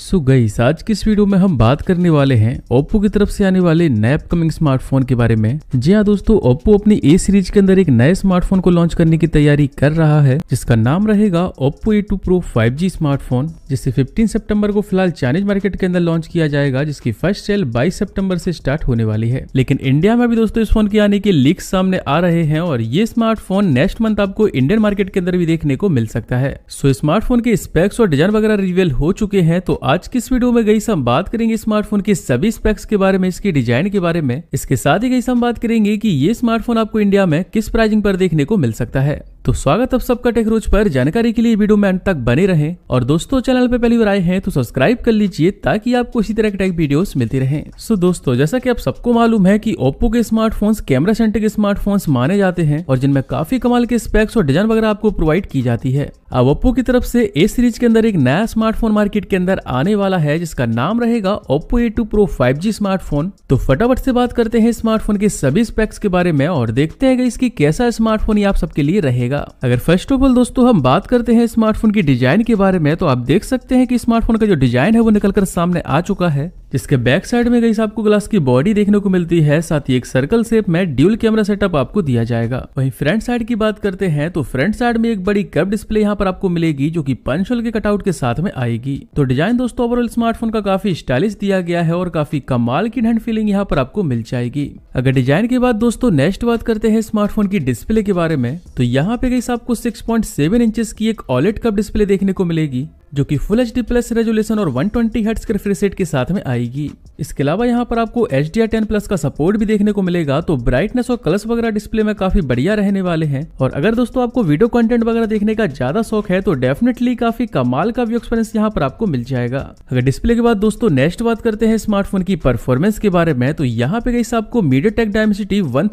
सो so गई आज की इस वीडियो में हम बात करने वाले हैं ओप्पो की तरफ से आने वाले नए अपकमिंग स्मार्टफोन के बारे में जी हाँ दोस्तों ओप्पो अपनी ए सीरीज के अंदर एक नए स्मार्टफोन को लॉन्च करने की तैयारी कर रहा है जिसका नाम रहेगा Oppo A two pro five smartphone जिसे 15 सितंबर को फिलहाल चाइनीज मार्केट के अंदर लॉन्च किया जाएगा जिसकी फर्स्ट सेल बाईस सेप्टेम्बर से स्टार्ट होने वाली है लेकिन इंडिया में भी दोस्तों इस फोन के आने के लीक सामने आ रहे हैं और ये स्मार्टफोन नेक्स्ट मंथ आपको इंडियन मार्केट के अंदर भी देखने को मिल सकता है सो स्मार्टफोन के स्पेक्स और डिजाइन वगैरह रिवील हो चुके हैं तो आज की इस वीडियो में गई हम बात करेंगे स्मार्टफोन के सभी स्पेक्स के बारे में इसके डिजाइन के बारे में इसके साथ ही गई हम बात करेंगे की ये स्मार्टफोन आपको इंडिया में किस प्राइसिंग पर देखने को मिल सकता है तो स्वागत अब सबका टेक रोज पर जानकारी के लिए वीडियो में अंत तक बने रहे और दोस्तों चैनल पर पहली बार आए हैं तो सब्सक्राइब कर लीजिए ताकि आपको इसी तरह के टेक वीडियोस मिलती रहे सो दोस्तों जैसा कि आप सबको मालूम है कि ओप्पो के स्मार्टफोन्स कैमरा सेंटर के स्मार्टफोन्स माने जाते हैं और जिनमें काफी कमाल के स्पेक्स और डिजाइन वगैरह आपको प्रोवाइड की जाती है अब ओप्पो की तरफ से ए सीरीज के अंदर एक नया स्मार्टफोन मार्केट के अंदर आने वाला है जिसका नाम रहेगा Oppo A two pro five G smartphone तो फटाफट से बात करते हैं स्मार्टफोन के सभी स्पेक्स के बारे में और देखते हैं इसकी कैसा स्मार्टफोन ये आप सबके लिए रहेगा जाएगा अगर फर्स्ट ऑफ ऑल दोस्तों हम बात करते हैं स्मार्टफोन की डिजाइन के बारे में तो आप देख सकते हैं कि स्मार्टफोन का जो डिजाइन है वो निकलकर सामने आ चुका है जिसके बैक साइड में गई आपको ग्लास की बॉडी देखने को मिलती है साथ ही एक सर्कल शेप में ड्यूल कैमरा सेटअप आपको दिया जाएगा वहीं फ्रंट साइड की बात करते हैं तो फ्रंट साइड में एक बड़ी कप डिस्प्ले यहाँ पर आपको मिलेगी जो की पंचल के कटआउट के साथ में आएगी तो डिजाइन दोस्तों ओवरऑल स्मार्टफोन का काफी स्टाइलिश दिया गया है और काफी कमाल की ढंड फीलिंग यहाँ पर आपको मिल जाएगी अगर डिजाइन के बाद दोस्तों नेक्स्ट बात करते हैं स्मार्टफोन की डिस्प्ले के बारे में तो यहाँ पे गई आपको सिक्स पॉइंट सेवन इंचेस की एक ऑलेट कप डिस्प्ले देखने को मिलेगी जो कि फुल एच प्लस रेजोल्यूशन और 120 हर्ट्ज के रिफ्रेश रेट के साथ में आएगी इसके अलावा यहाँ पर आपको एच डी टेन प्लस का सपोर्ट भी देखने को मिलेगा तो ब्राइटनेस और कलर्स वगैरह डिस्प्ले में काफी बढ़िया रहने वाले हैं और अगर दोस्तों आपको वीडियो कंटेंट वगैरह देखने का ज्यादा शौक है तो डेफिनेटली काफी कमाल का व्यू एक्सपीरियंस यहाँ पर आपको मिल जाएगा अगर डिस्प्ले के बाद दोस्तों नेक्स्ट बात करते हैं स्मार्टफोन की परफॉर्मेंस के बारे में तो यहाँ पे गई आपको MediaTek Dimensity one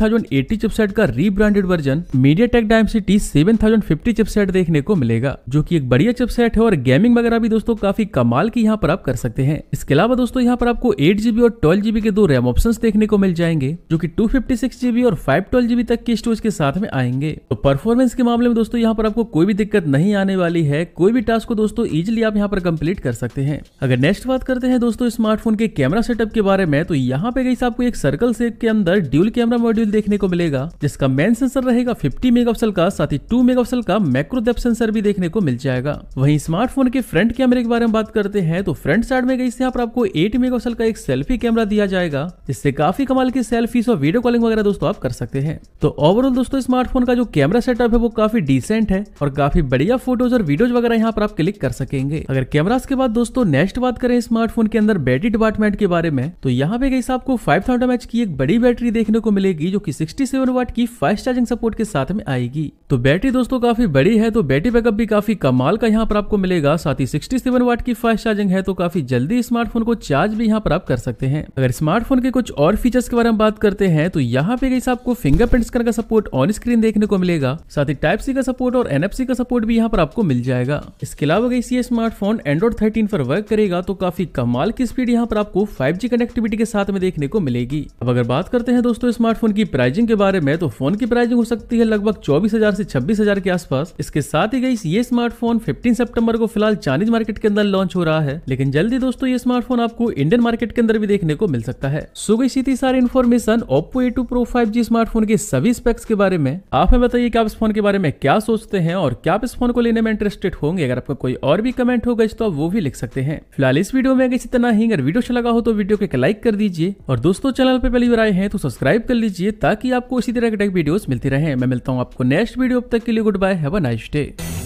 chipset का rebranded version MediaTek Dimensity seven chipset देखने को मिलेगा जो की एक बढ़िया चिपसेट है और गेमिंग वगैरह भी दोस्तों काफी कमाल की यहाँ पर आप कर सकते हैं इसके अलावा दोस्तों यहाँ पर आपको एट एट जीबी और ट्वेल्व जीबी के दो रैम ऑप्शन देखने को मिल जाएंगे जो की टू फिफ्टी सिक्स जीबी और फाइव ट्वेल्व जीबी तक की स्टोरेज के साथ में आएंगे तो परफॉर्मेंस के मामले में दोस्तों यहाँ पर आपको कोई भी दिक्कत नहीं आने वाली है कोई भी टास्क को दोस्तों इजिली आप यहाँ पर कंप्लीट कर सकते हैं अगर नेक्स्ट बात करते हैं दोस्तों स्मार्टफोन के कैमरा सेटअप के बारे में तो यहाँ पे गई आपको एक सर्कल सेप के अंदर ड्यूल कैमरा मॉड्यूल देखने को मिलेगा जिसका मेन सेंसर रहेगा फिफ्टी मेगा का साथ ही टू मेगा का मैक्रो डेप सेंसर भी देखने को मिल जाएगा वही स्मार्टफोन के फ्रंट कैमरे के बारे में बात करते हैं तो फ्रंट साइड में गई यहाँ पर आपको एट मेगा का एक सेल्फी कैमरा दिया जाएगा जिससे काफी कमाल की सेल्फी और वीडियो कॉलिंग वगैरह दोस्तों आप कर सकते हैं तो ओवरऑल दोस्तों स्मार्टफोन का जो कैमरा सेटअप है वो काफी डिसेंट है और काफी बढ़िया फोटोज और वीडियोज वगैरह यहाँ पर आप क्लिक कर सकेंगे अगर कैमराज के बाद दोस्तों नेक्स्ट बात करें स्मार्टफोन के अंदर बैटरी डिपार्टमेंट के बारे में तो यहाँ पे गई आपको फाइव थाउजेंड की एक बड़ी बैटरी देखने को मिलेगी जो की सिक्सटी वाट की फास्ट चार्जिंग सपोर्ट के साथ में आएगी तो बैटरी दोस्तों काफी बड़ी है तो बैटरी बैकअप भी काफी कमाल का यहाँ पर आपको मिलेगा साथ ही सिक्सटी वाट की फास्ट चार्जिंग है तो काफी जल्दी स्मार्टफोन को चार्ज भी यहाँ पर आप कर सकते हैं अगर स्मार्टफोन के कुछ और फीचर्स के बारे में बात करते हैं तो यहाँ पे गई आपको फिंगरप्रिंट स्कैनर का सपोर्ट ऑन स्क्रीन देखने को मिलेगा साथ ही टाइप सी का सपोर्ट और एनएफसी का सपोर्ट भी यहाँ पर आपको मिल जाएगा इसके अलावा गई ये स्मार्टफोन एंड्रॉइड थर्टीन पर वर्क करेगा तो काफी कमाल की स्पीड यहाँ पर आपको फाइव कनेक्टिविटी के साथ में देखने को मिलेगी अब अगर बात करते हैं दोस्तों स्मार्टफोन की प्राइजिंग के बारे में तो फोन की प्राइजिंग हो सकती है लगभग चौबीस हजार ऐसी छब्बीस हजार के आसपास इसके साथ ही गई ये स्मार्टफोन 15 सितंबर को फिलहाल चाइनीज मार्केट के अंदर लॉन्च हो रहा है लेकिन जल्दी दोस्तों ये स्मार्टफोन आपको इंडियन मार्केट के अंदर भी देखने को मिल सकता है सो गई थी सारी information Oppo A two pro five G smartphone के सभी स्पेक्स के बारे में आप हमें बताइए कि आप इस फोन के बारे में क्या सोचते हैं और क्या आप इस फोन को लेने में इंटरेस्टेड होंगे अगर आपका कोई और भी कमेंट होगा तो आप वो भी लिख सकते हैं फिलहाल इस वीडियो में अगर इतना ही अगर वीडियो अच्छा लगा हो तो वीडियो को लाइक कर दीजिए और दोस्तों चैनल पर पहली बार आए हैं तो सब्सक्राइब कर लीजिए ताकि आपको इसी तरह के टेक वीडियो मिलती रहे मैं मिलता हूँ आपको नेक्स्ट वीडियो अब तक के लिए गुड बाय है नाइस डे